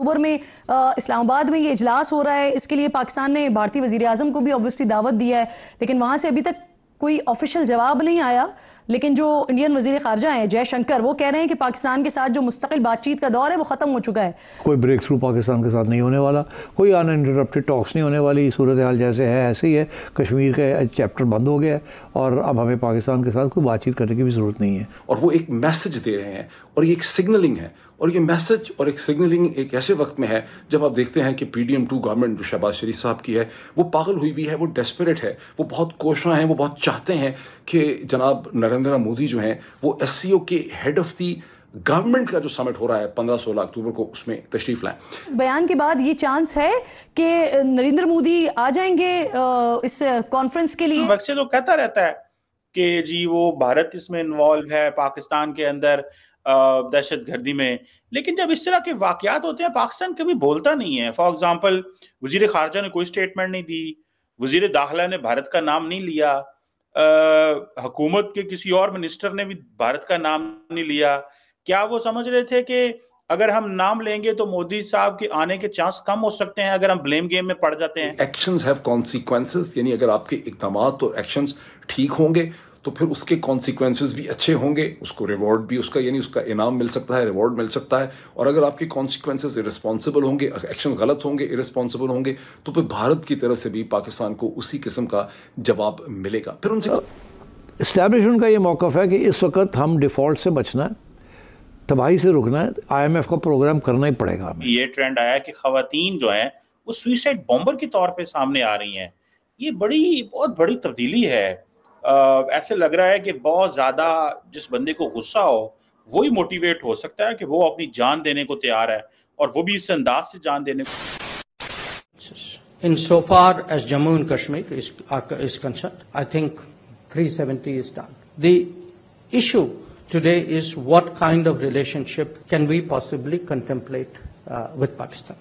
अक्टूबर में इस्लामाबाद में ये इजलास हो रहा है इसके लिए पाकिस्तान ने भारतीय वजी अजम को भी ऑब्वियसली दावत दिया है लेकिन वहाँ से अभी तक कोई ऑफिशियल जवाब नहीं आया लेकिन जो इंडियन वजीर खारजा हैं जयशंकर वो कह रहे हैं कि पाकिस्तान के साथ जो मुस्तकिल बातचीत का दौर है वो ख़त्म हो चुका है कोई ब्रेक थ्रू पाकिस्तान के साथ नहीं होने वाला कोई अन इंटरप्टेड टॉक्स नहीं होने वाली सूरत हाल जैसे है ऐसे ही है कश्मीर का चैप्टर बंद हो गया है और अब हमें पाकिस्तान के साथ कोई बातचीत करने की भी ज़रूरत नहीं है और वो एक मैसेज दे रहे हैं और ये एक सिग्नलिंग है और ये मैसेज और एक सिग्नलिंग एक ऐसे वक्त में है जब आप देखते हैं कि पीडीएम टू गवर्नमेंट जो शहबाज शरीफ साहब की है वो पागल हुई हुई है वो डेस्परेट है वो बहुत कोशा हैं वो बहुत चाहते हैं कि जनाब नरेंद्र मोदी जो हैं वो एस सी ओ के हेड ऑफ़ दी गवर्नमेंट का जो समिट हो रहा है पंद्रह सोलह अक्टूबर को उसमें तशरीफ लाएं इस बयान के बाद ये चांस है कि नरेंद्र मोदी आ जाएंगे इस कॉन्फ्रेंस के लिए बक्से तो कहता रहता है कि जी वो भारत इसमें इन्वॉल्व है पाकिस्तान के अंदर दहशत गर्दी में लेकिन जब इस तरह के वाकयात होते हैं पाकिस्तान कभी बोलता नहीं है फॉर एग्जाम्पल वजीर खारजा ने कोई स्टेटमेंट नहीं दी वजीर दाखिला ने भारत का नाम नहीं लिया हकूमत के किसी और मिनिस्टर ने भी भारत का नाम नहीं लिया क्या वो समझ रहे थे कि अगर हम नाम लेंगे तो मोदी साहब के आने के चांस कम हो सकते हैं अगर हम ब्लेम गेम में पड़ जाते हैं एक्शंस हैव यानी अगर आपके इकदाम और एक्शंस ठीक होंगे तो फिर उसके कॉन्सिक्वेंसेज भी अच्छे होंगे उसको रिवॉर्ड भी उसका यानी उसका इनाम मिल सकता है रिवॉर्ड मिल सकता है और अगर आपके कॉन्सिक्वेंसेज इरेस्पॉन्सिबल होंगे एक्शन गलत होंगे इरेस्पॉन्सिबल होंगे तो फिर भारत की तरफ से भी पाकिस्तान को उसी किस्म का जवाब मिलेगा फिर उनसे इस्टेब्लिशमेंट का ये मौका है कि इस वक्त हम डिफ़ॉल्ट से बचना है तबाही से रुकना है आईएमएफ का प्रोग्राम करना ही पड़ेगा हमें ये ट्रेंड आया कि खातन जो हैं वो सुइसाइड बॉम्बर के तौर पे सामने आ रही हैं ये बड़ी बहुत बड़ी तब्दीली है ऐसे लग रहा है कि बहुत ज्यादा जिस बंदे को गुस्सा हो वो ही मोटिवेट हो सकता है कि वो अपनी जान देने को तैयार है और वो भी इस अंदाज से जान देने को in so far as Jammu and Kashmir is concern I think three seventy is done the issue today is what kind of relationship can we possibly contemplate with Pakistan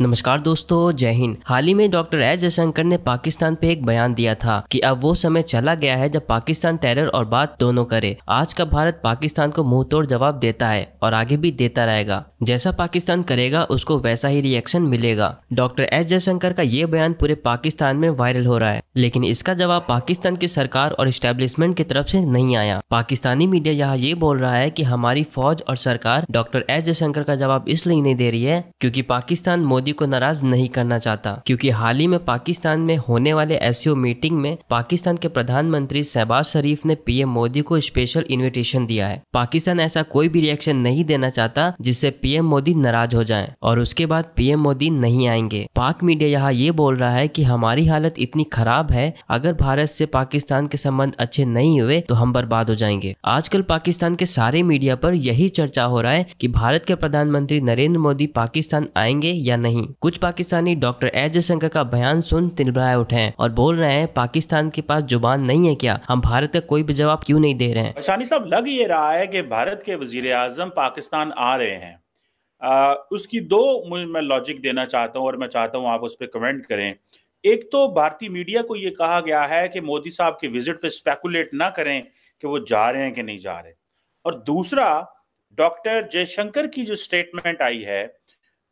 नमस्कार दोस्तों जय हिंद हाल ही में डॉक्टर एस जयशंकर ने पाकिस्तान पे एक बयान दिया था कि अब वो समय चला गया है जब पाकिस्तान टेरर और बात दोनों करे आज का भारत पाकिस्तान को मुंह तोड़ जवाब देता है और आगे भी देता रहेगा जैसा पाकिस्तान करेगा उसको वैसा ही रिएक्शन मिलेगा डॉक्टर एस जयशंकर का ये बयान पूरे पाकिस्तान में वायरल हो रहा है लेकिन इसका जवाब पाकिस्तान की सरकार और स्टेब्लिशमेंट की तरफ से नहीं आया पाकिस्तानी मीडिया यहाँ ये बोल रहा है की हमारी फौज और सरकार डॉक्टर एस जयशंकर का जवाब इसलिए नहीं दे रही है क्यूँकी पाकिस्तान मोदी मोदी को नाराज नहीं करना चाहता क्योंकि हाल ही में पाकिस्तान में होने वाले एसओ मीटिंग e में पाकिस्तान के प्रधानमंत्री शहबाज शरीफ ने पीएम मोदी को स्पेशल इन्विटेशन दिया है पाकिस्तान ऐसा कोई भी रिएक्शन नहीं देना चाहता जिससे पीएम मोदी नाराज हो जाए और उसके बाद पीएम मोदी नहीं आएंगे पाक मीडिया यहाँ ये बोल रहा है की हमारी हालत इतनी खराब है अगर भारत से पाकिस्तान के संबंध अच्छे नहीं हुए तो हम बर्बाद हो जाएंगे आजकल पाकिस्तान के सारे मीडिया पर यही चर्चा हो रहा है कि भारत के प्रधानमंत्री नरेंद्र मोदी पाकिस्तान आएंगे या नहीं नहीं कुछ पाकिस्तानी डॉक्टर ए जयशंकर का बयान सुन तिलबलाए उठे और बोल रहे हैं पाकिस्तान के पास जुबान नहीं है क्या हम भारत का कोई भी जवाब क्यों नहीं दे रहे हैं शानी साहब लग ये रहा है कि भारत के वजीर आजम पाकिस्तान आ रहे हैं आ, उसकी दो मैं लॉजिक देना चाहता हूँ और मैं चाहता हूँ आप उस पर कमेंट करें एक तो भारतीय मीडिया को ये कहा गया है कि मोदी साहब के विजिट पे स्पेकुलेट ना करें कि वो जा रहे हैं कि नहीं जा रहे और दूसरा डॉक्टर जयशंकर की जो स्टेटमेंट आई है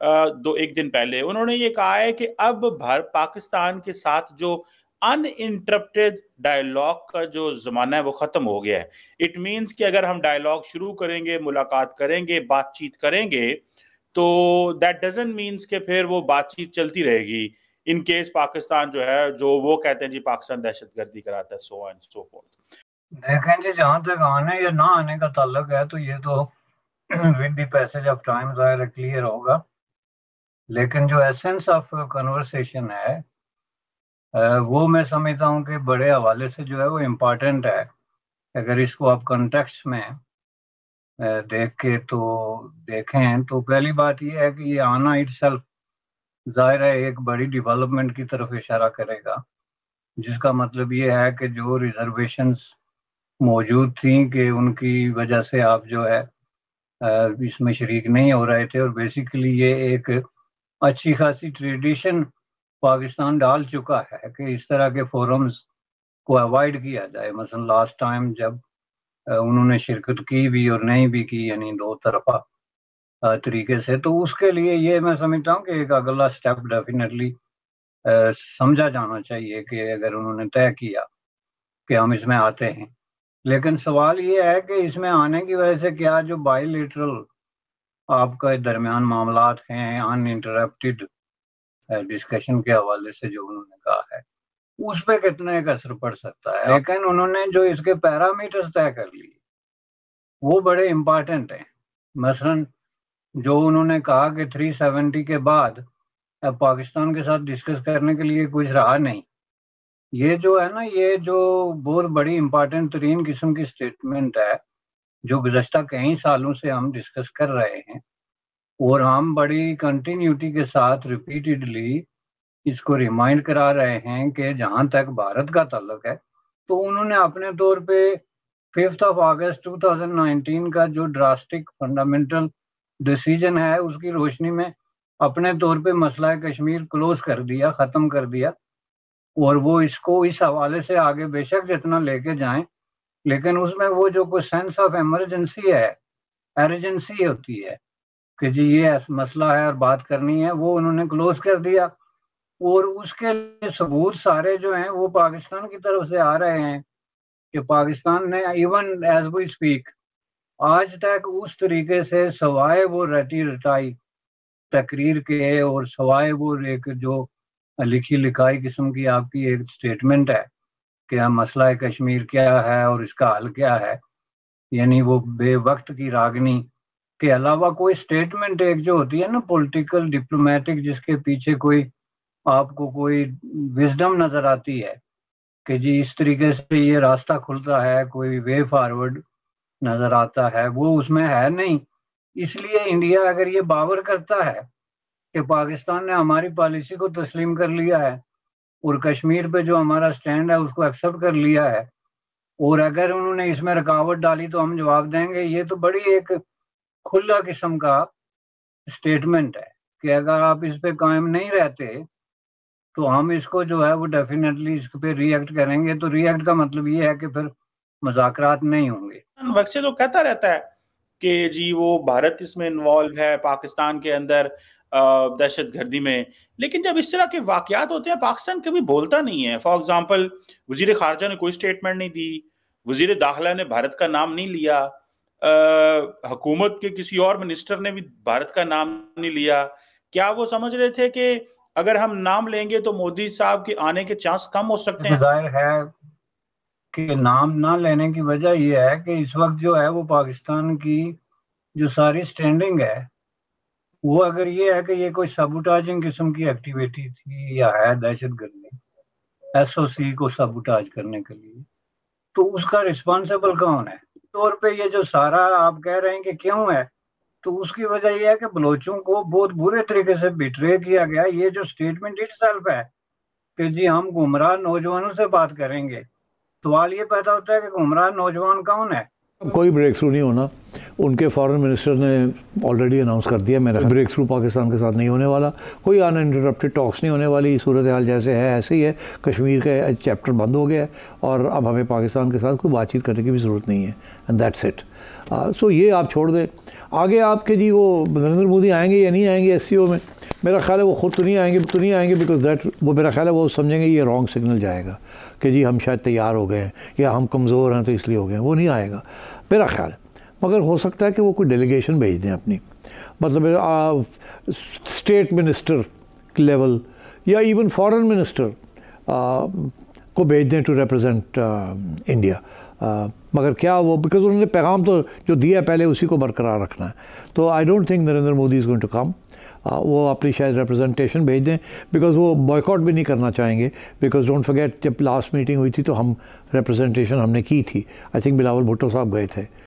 दो एक दिन पहले उन्होंने ये कहा है कि अब भर पाकिस्तान के साथ जो अनइंटरप्टेड डायलॉग का जो ज़माना है वो ख़त्म हो गया है इट मीन्स कि अगर हम डायलॉग शुरू करेंगे मुलाकात करेंगे बातचीत करेंगे तो दैट डजन मीन्स के फिर वो बातचीत चलती रहेगी इन केस पाकिस्तान जो है जो वो कहते हैं जी पाकिस्तान दहशत गर्दी कराता है सो एंड सो फोर्थ देखें जी जहाँ तक आने या ना आने का ताल्लुक है तो ये तो with the passage of time जाहिर क्लियर होगा लेकिन जो एसेंस ऑफ कन्वर्सेशन है वो मैं समझता हूँ कि बड़े हवाले से जो है वो इम्पॉर्टेंट है अगर इसको आप कंटेक्स में देख के तो देखें तो पहली बात यह है कि ये आना इट सेल्फ ज़ाहिर है एक बड़ी डेवलपमेंट की तरफ इशारा करेगा जिसका मतलब ये है कि जो रिजर्वेशंस मौजूद थी कि उनकी वजह से आप जो है इसमें शरीक नहीं हो रहे थे और बेसिकली ये एक अच्छी खासी ट्रेडिशन पाकिस्तान डाल चुका है कि इस तरह के फोरम्स को अवॉइड किया जाए मसलन लास्ट टाइम जब उन्होंने शिरकत की भी और नहीं भी की यानी दो तरफा तरीके से तो उसके लिए ये मैं समझता हूँ कि एक अगला स्टेप डेफिनेटली समझा जाना चाहिए कि अगर उन्होंने तय किया कि हम इसमें आते हैं लेकिन सवाल ये है कि इसमें आने की वजह से क्या जो बायोलिटरल आपका दरमियान मामला हैं अन इंटरप्टिड डिस्कशन के हवाले से जो उन्होंने कहा है उस पर कितना एक असर पड़ सकता है लेकिन उन्होंने जो इसके पैरामीटर्स तय कर लिए वो बड़े इम्पॉर्टेंट हैं मसलन जो उन्होंने कहा कि थ्री सेवेंटी के बाद पाकिस्तान के साथ डिस्कस करने के लिए कुछ रहा नहीं ये जो है ना ये जो बहुत बड़ी इम्पॉर्टेंट तरीन किस्म की स्टेटमेंट है जो गुजशत कई सालों से हम डिस्कस कर रहे हैं और हम बड़ी कंटिन्यूटी के साथ रिपीटेडली इसको रिमाइंड करा रहे हैं कि जहाँ तक भारत का ताल्लुक है तो उन्होंने अपने तौर पे फिफ्थ ऑफ अगस्त 2019 का जो ड्रास्टिक फंडामेंटल डिसीजन है उसकी रोशनी में अपने तौर पे मसला कश्मीर क्लोज कर दिया ख़त्म कर दिया और वो इसको इस हवाले से आगे बेशक जितना लेके जाएं लेकिन उसमें वो जो कोई सेंस ऑफ एमरजेंसी है एमरजेंसी होती है कि जी ये मसला है और बात करनी है वो उन्होंने क्लोज कर दिया और उसके सबूत सारे जो हैं वो पाकिस्तान की तरफ से आ रहे हैं कि पाकिस्तान ने इवन एज वी स्पीक आज तक उस तरीके से सवाए वो रटी रटाई तकरीर के और सवाए वो एक जो लिखी लिखाई किस्म की आपकी एक स्टेटमेंट है क्या मसला कश्मीर क्या है और इसका हल क्या है यानी वो बेवक्त की रागनी के अलावा कोई स्टेटमेंट एक जो होती है ना पॉलिटिकल डिप्लोमेटिक जिसके पीछे कोई आपको कोई विजडम नजर आती है कि जी इस तरीके से ये रास्ता खुलता है कोई वे फॉरवर्ड नजर आता है वो उसमें है नहीं इसलिए इंडिया अगर ये बावर करता है कि पाकिस्तान ने हमारी पॉलिसी को तस्लीम कर लिया है और कश्मीर पे जो हमारा स्टैंड है उसको एक्सेप्ट कर लिया है और अगर उन्होंने इसमें रुकावट डाली तो हम जवाब देंगे ये तो बड़ी एक खुला किस्म का स्टेटमेंट है कि अगर आप इस पे कायम नहीं रहते तो हम इसको जो है वो डेफिनेटली इस पे रिएक्ट करेंगे तो रिएक्ट का मतलब ये है कि फिर मजाकरात नहीं होंगे बक्से तो कहता रहता है कि जी वो भारत इसमें इन्वॉल्व है पाकिस्तान के अंदर दहशत गर्दी में लेकिन जब इस तरह के वाकयात होते हैं पाकिस्तान कभी बोलता नहीं है फॉर एग्जाम्पल वजीर खारजा ने कोई स्टेटमेंट नहीं दी वजीर दाखिला ने भारत का नाम नहीं लिया हकूमत के किसी और मिनिस्टर ने भी भारत का नाम नहीं लिया क्या वो समझ रहे थे कि अगर हम नाम लेंगे तो मोदी साहब के आने के चांस कम हो सकते हैं जाहिर है कि नाम ना लेने की वजह यह है कि इस वक्त जो है वो पाकिस्तान की जो सारी स्टैंडिंग है वो अगर ये है कि ये कोई सबुटाजिंग किस्म की एक्टिविटी थी या है दहशत गर्दी सी को सबुटाज करने के लिए तो उसका रिस्पॉन्सिबल कौन है तौर पे ये जो सारा आप कह रहे हैं कि क्यों है तो उसकी वजह यह है कि बलोचों को बहुत बुरे तरीके से बिट्रे किया गया ये जो स्टेटमेंट इट सेल्फ है कि जी हम गुमराह नौजवानों से बात करेंगे सवाल तो ये पैदा होता है कि गुमराह नौजवान कौन है कोई ब्रेक थ्रू नहीं होना उनके फॉरेन मिनिस्टर ने ऑलरेडी अनाउंस कर दिया मेरा ब्रेक थ्रू पाकिस्तान के साथ नहीं होने वाला कोई अन इंटरप्टेड टॉक्स नहीं होने वाली सूरत हाल जैसे है ऐसे ही है कश्मीर का चैप्टर बंद हो गया है और अब हमें पाकिस्तान के साथ कोई बातचीत करने की भी ज़रूरत नहीं है एंड दैट्स इट सो ये आप छोड़ दें आगे आपके जी वो नरेंद्र मोदी आएंगे या नहीं आएंगे एस में मेरा ख्याल है वो ख़ुद तो नहीं आएंगे तो नहीं आएंगे बिकॉज दैट वो मेरा ख्याल है वो समझेंगे ये रॉन्ग सिग्नल जाएगा कि जी हम शायद तैयार हो गए हैं या हम कमज़ोर हैं तो इसलिए हो गए हैं वो नहीं आएगा मेरा ख्याल मगर हो सकता है कि वो कोई डेलीगेशन भेज दें अपनी मतलब स्टेट मिनिस्टर लेवल या इवन फॉरेन मिनिस्टर को भेज दें टू रिप्रेजेंट इंडिया मगर क्या वो बिकॉज उन्होंने पैगाम तो जो दिया है पहले उसी को बरकरार रखना है तो I don't think Narendra Modi is going to come वो अपनी शायद रिप्रेजेंटेशन भेज दें बिकॉज वो बॉयकॉट भी नहीं करना चाहेंगे बिकॉज डोंट फर्गेट जब लास्ट मीटिंग हुई थी तो हम रिप्रेजेंटेशन हमने की थी आई थिंक बिलावल भुट्टो साहब गए थे